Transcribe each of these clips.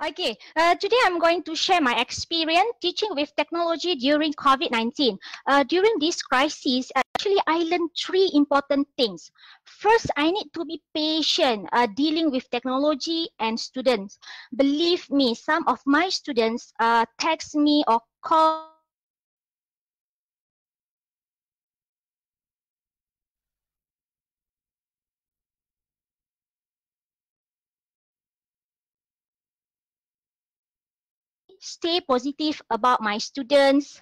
Okay, uh, today I'm going to share my experience teaching with technology during COVID-19. Uh, during this crisis, actually I learned three important things. First, I need to be patient uh, dealing with technology and students. Believe me, some of my students uh, text me or call stay positive about my students.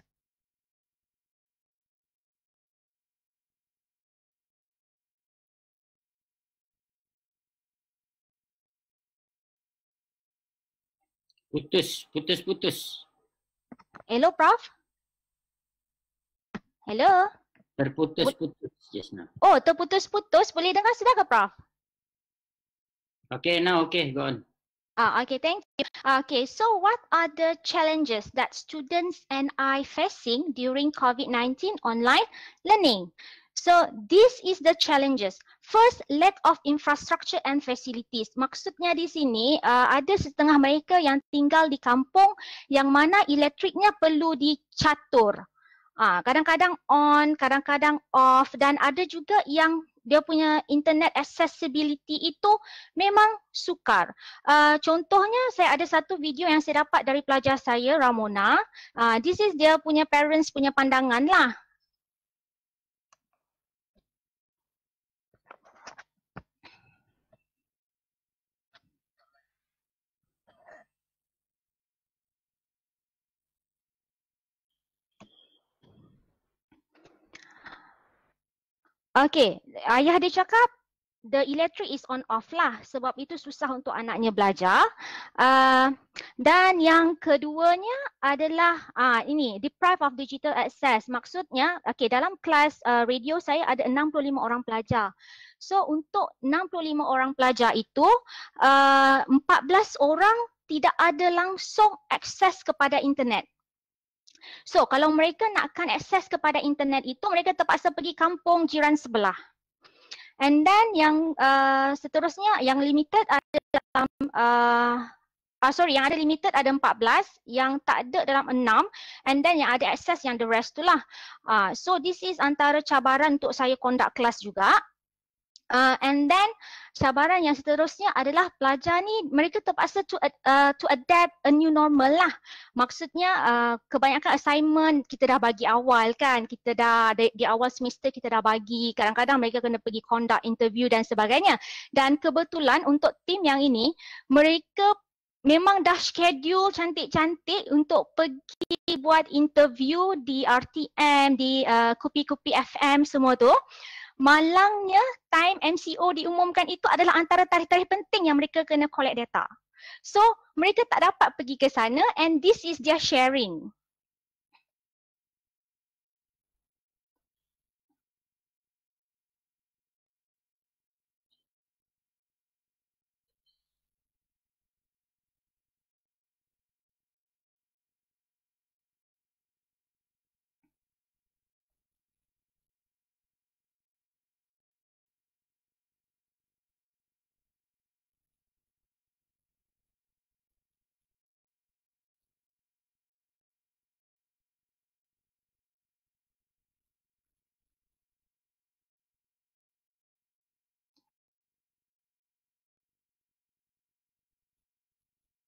Putus, putus, putus. Hello, Prof. Hello. Terputus, putus. Yes, now. Oh, terputus, putus. Boleh dengar sudah ke, Prof? Okay, now, okay. Go on. Ah, okay, thank you. Ah, okay, so what are the challenges that students and I facing during COVID-19 online learning? So this is the challenges. First, lack of infrastructure and facilities. Maksudnya di sini uh, ada setengah mereka yang tinggal di kampung yang mana elektriknya perlu dicatur. Ah, kadang-kadang on, kadang-kadang off dan ada juga yang dia punya internet accessibility itu memang sukar. Uh, contohnya saya ada satu video yang saya dapat dari pelajar saya Ramona. Uh, this is dia punya parents punya pandangan lah. Okay, ayah dia cakap the electric is on off lah sebab itu susah untuk anaknya belajar. Uh, dan yang keduanya adalah uh, ini, deprive of digital access. Maksudnya, okay, dalam kelas uh, radio saya ada 65 orang pelajar. So untuk 65 orang pelajar itu, uh, 14 orang tidak ada langsung akses kepada internet. So kalau mereka nakkan akses kepada internet itu, mereka terpaksa pergi kampung jiran sebelah. And then yang uh, seterusnya yang limited ada dalam uh, uh, sorry yang ada limited ada 14 yang tak ada dalam 6 and then yang ada akses yang the rest itulah. Uh, so this is antara cabaran untuk saya conduct kelas juga. Uh, and then cabaran yang seterusnya adalah pelajar ni mereka terpaksa to uh, to adapt a new normal lah. Maksudnya uh, kebanyakan assignment kita dah bagi awal kan. Kita dah di, di awal semester kita dah bagi. Kadang-kadang mereka kena pergi conduct interview dan sebagainya. Dan kebetulan untuk tim yang ini mereka memang dah schedule cantik-cantik untuk pergi buat interview di RTM, di uh, Kupi-Kupi FM semua tu malangnya time MCO diumumkan itu adalah antara tarikh-tarikh penting yang mereka kena collect data. So, mereka tak dapat pergi ke sana and this is their sharing.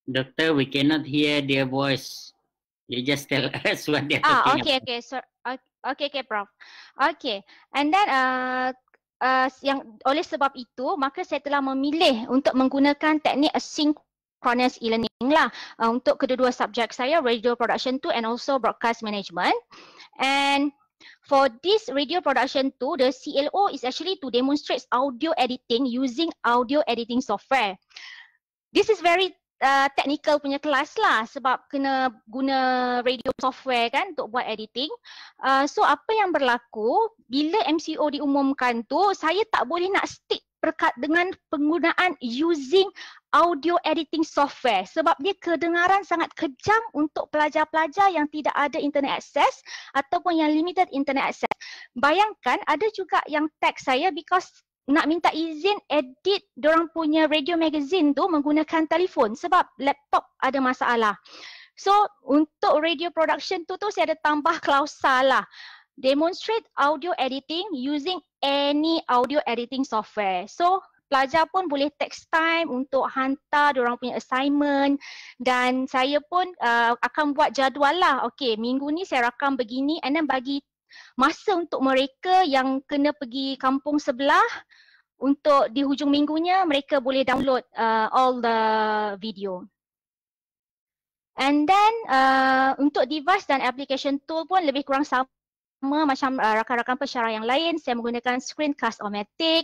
Doctor, we cannot hear their voice. You just tell us what they're ah, talking okay, about. okay, okay, so, okay, okay, Prof. Okay, and then uh, uh, yang oleh sebab itu, maka saya telah memilih untuk menggunakan teknik asynchronous e-learning lah uh, untuk kedua-dua subjek saya, radio production tu and also broadcast management. And For this radio production too, the CLO is actually to demonstrate audio editing using audio editing software. This is very uh, technical punya kelas lah sebab kena guna radio software kan untuk buat editing. Uh, so apa yang berlaku bila MCO diumumkan tu saya tak boleh nak stick berkat dengan penggunaan using audio editing software sebab dia kedengaran sangat kejam untuk pelajar-pelajar yang tidak ada internet access ataupun yang limited internet access. Bayangkan ada juga yang tag saya because nak minta izin edit orang punya radio magazine tu menggunakan telefon sebab laptop ada masalah. So untuk radio production tu tu saya ada tambah klausa lah. Demonstrate audio editing using any audio editing software. So pelajar pun boleh text time untuk hantar orang punya assignment dan saya pun uh, akan buat jadual lah. Okay minggu ni saya rakam begini and then bagi masa untuk mereka yang kena pergi kampung sebelah untuk di hujung minggunya mereka boleh download uh, all the video. And then uh, untuk device dan application tool pun lebih kurang sama sama macam uh, rakan-rakan pesyarah yang lain saya menggunakan screencast omatic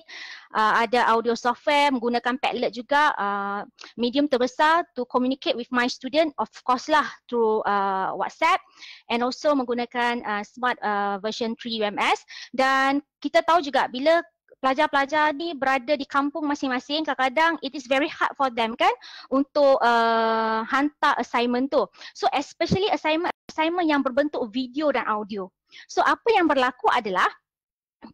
uh, ada audio software menggunakan padlet juga uh, medium terbesar to communicate with my student of course lah through uh, WhatsApp and also menggunakan uh, smart uh, version 3 UMS dan kita tahu juga bila pelajar-pelajar ni berada di kampung masing-masing kadang-kadang it is very hard for them kan untuk uh, hantar assignment tu so especially assignment assignment yang berbentuk video dan audio So apa yang berlaku adalah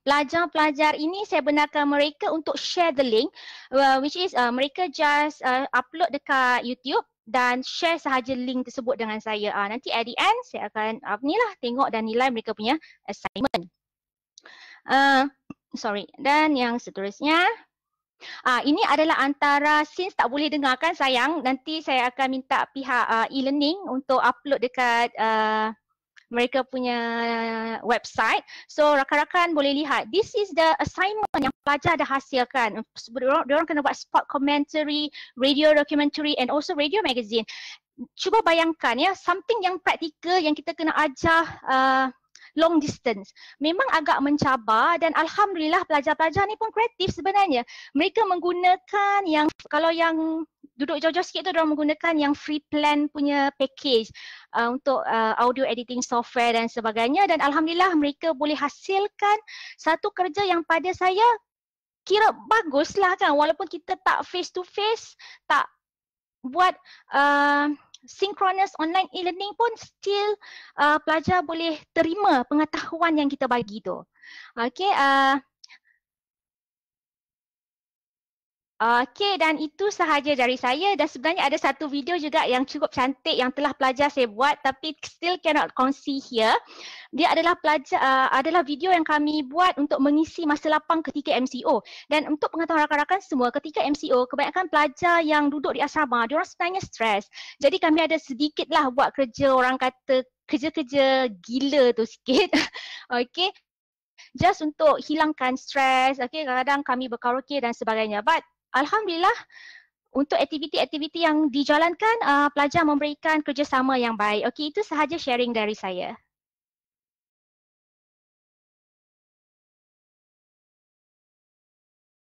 pelajar-pelajar ini saya benarkan mereka untuk share the link uh, which is uh, mereka just uh, upload dekat YouTube dan share sahaja link tersebut dengan saya. Uh, nanti at the end saya akan uh, ni lah tengok dan nilai mereka punya assignment. Uh, sorry. Dan yang seterusnya Uh, ini adalah antara since tak boleh dengarkan sayang nanti saya akan minta pihak uh, e-learning untuk upload dekat uh, mereka punya website. So rakan-rakan boleh lihat. This is the assignment yang pelajar dah hasilkan. Dia orang kena buat spot commentary, radio documentary and also radio magazine. Cuba bayangkan ya, something yang praktikal yang kita kena ajar uh, long distance. Memang agak mencabar dan Alhamdulillah pelajar-pelajar ni pun kreatif sebenarnya. Mereka menggunakan yang kalau yang duduk jauh-jauh sikit tu orang menggunakan yang free plan punya package uh, untuk uh, audio editing software dan sebagainya dan alhamdulillah mereka boleh hasilkan satu kerja yang pada saya kira baguslah kan walaupun kita tak face to face tak buat uh, synchronous online e-learning pun still uh, pelajar boleh terima pengetahuan yang kita bagi tu. Okay, uh, Okey dan itu sahaja dari saya dan sebenarnya ada satu video juga yang cukup cantik yang telah pelajar saya buat tapi still cannot kongsi here. Dia adalah pelajar uh, adalah video yang kami buat untuk mengisi masa lapang ketika MCO. Dan untuk pengetahuan rakan-rakan semua ketika MCO kebanyakan pelajar yang duduk di asrama dia orang sebenarnya stres. Jadi kami ada sedikitlah buat kerja orang kata kerja-kerja gila tu sikit. Okey just untuk hilangkan stres. Okay, kadang-kadang kami berkaraoke dan sebagainya. But Alhamdulillah untuk aktiviti-aktiviti yang dijalankan uh, pelajar memberikan kerjasama yang baik. Okey, itu sahaja sharing dari saya.